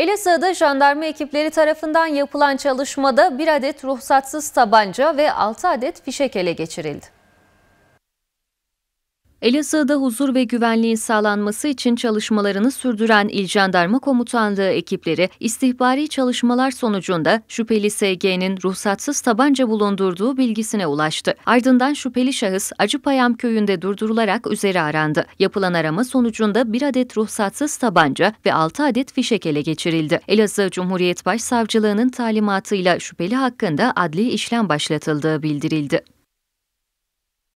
Elazığ'da jandarma ekipleri tarafından yapılan çalışmada bir adet ruhsatsız tabanca ve 6 adet fişek ele geçirildi. Elazığ'da huzur ve güvenliğin sağlanması için çalışmalarını sürdüren İl Jandarma Komutanlığı ekipleri istihbari çalışmalar sonucunda şüpheli SG'nin ruhsatsız tabanca bulundurduğu bilgisine ulaştı. Ardından şüpheli şahıs Acıpayam köyünde durdurularak üzeri arandı. Yapılan arama sonucunda bir adet ruhsatsız tabanca ve 6 adet fişek ele geçirildi. Elazığ Cumhuriyet Başsavcılığı'nın talimatıyla şüpheli hakkında adli işlem başlatıldığı bildirildi.